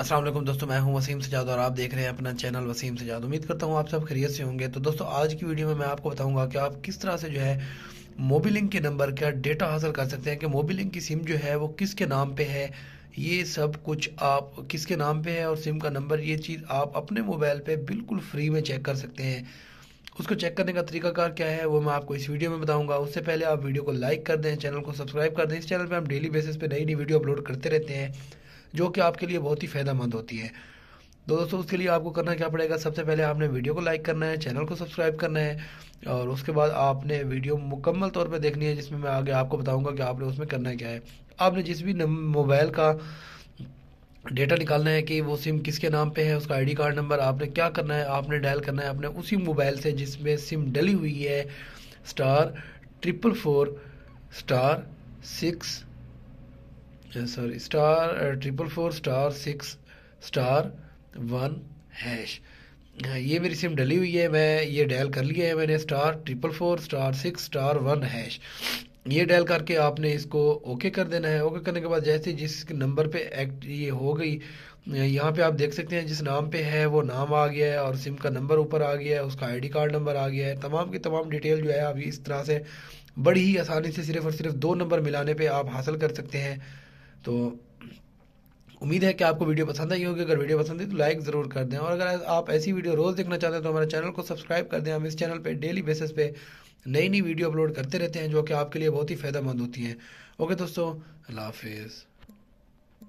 असलम दोस्तों मैं हूं वसीम सजाद और आप देख रहे हैं अपना चैनल वसीम सजाद उम्मीद करता हूं आप सब खरीय से होंगे तो दोस्तों आज की वीडियो में मैं आपको बताऊंगा कि आप किस तरह से जो है मोबिलिंग के नंबर का डेटा हासिल कर सकते हैं कि मोबिलिंग की सिम जो है वो किसके नाम पे है ये सब कुछ आप किसके नाम पर है और सिम का नंबर ये चीज़ आप अपने मोबाइल पर बिल्कुल फ्री में चेक कर सकते हैं उसको चेक करने का तरीकाकार क्या है वो मैं आपको इस वीडियो में बताऊंगा उससे पहले आप वीडियो को लाइक कर दें चैनल को सब्सक्राइब कर दें इस चैनल पर हम डेली बेसिस पे नई नई वीडियो अपलोड करते रहते हैं जो कि आपके लिए बहुत ही फ़ायदेमंद होती है दोस्तों उसके लिए आपको करना क्या पड़ेगा सबसे पहले आपने वीडियो को लाइक करना है चैनल को सब्सक्राइब करना है और उसके बाद आपने वीडियो मुकम्मल तौर पर देखनी है जिसमें मैं आगे आपको बताऊंगा कि आपने उसमें करना क्या है आपने जिस भी मोबाइल का डेटा निकालना है कि वो सिम किसके नाम पे है उसका आईडी कार्ड नंबर आपने क्या करना है आपने डायल करना है आपने उसी मोबाइल से जिसमें सिम डली हुई है star triple four star six sorry star triple four star six star one hash ये मेरी सिम डली हुई है मैं ये डायल कर लिया है मैंने star triple four star six star one hash ये डायल करके आपने इसको ओके कर देना है ओके करने के बाद जैसे जिस नंबर पे एक्ट ये हो गई uh, यहाँ पे आप देख सकते हैं जिस नाम पे है वो नाम आ गया है और सिम का नंबर ऊपर आ गया है उसका आईडी कार्ड नंबर आ गया है तमाम की तमाम डिटेल जो है अभी इस तरह से बड़ी ही आसानी से सिर्फ और सिर्फ दो नंबर मिलाने पर आप हासिल कर सकते हैं तो उम्मीद है कि आपको वीडियो पसंद आई होगी अगर वीडियो पसंद है तो लाइक ज़रूर कर दें और अगर आप ऐसी वीडियो रोज़ देखना चाहते हैं तो हमारे चैनल को सब्सक्राइब कर दें हम इस चैनल पर डेली बेसिस पे नई नई वीडियो अपलोड करते रहते हैं जो कि आपके लिए बहुत ही फ़ायदेमंद होती हैं ओके दोस्तों अल्लाह हाफिज़